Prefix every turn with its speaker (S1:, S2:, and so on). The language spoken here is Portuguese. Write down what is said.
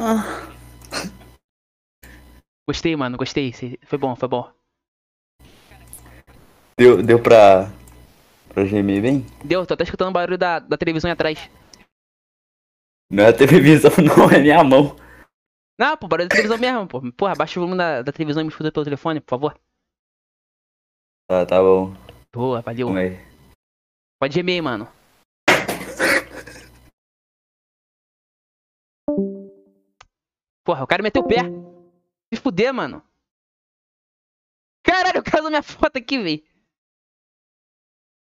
S1: Ah. Gostei, mano, gostei. Foi bom, foi bom.
S2: Deu, deu pra. pra gemer bem?
S1: Deu, tô até escutando o barulho da, da televisão aí atrás.
S3: Não é a televisão, não, é minha mão.
S4: Não, pô, barulho da televisão mesmo, pô. Porra, abaixa
S5: o volume da, da televisão e me escuta pelo telefone, por favor.
S6: Tá, tá bom. Boa,
S7: valeu. Pode gemer, mano. Porra, o cara meteu o pé. Me
S8: fuder, mano. Caralho, o cara da minha foto aqui, velho.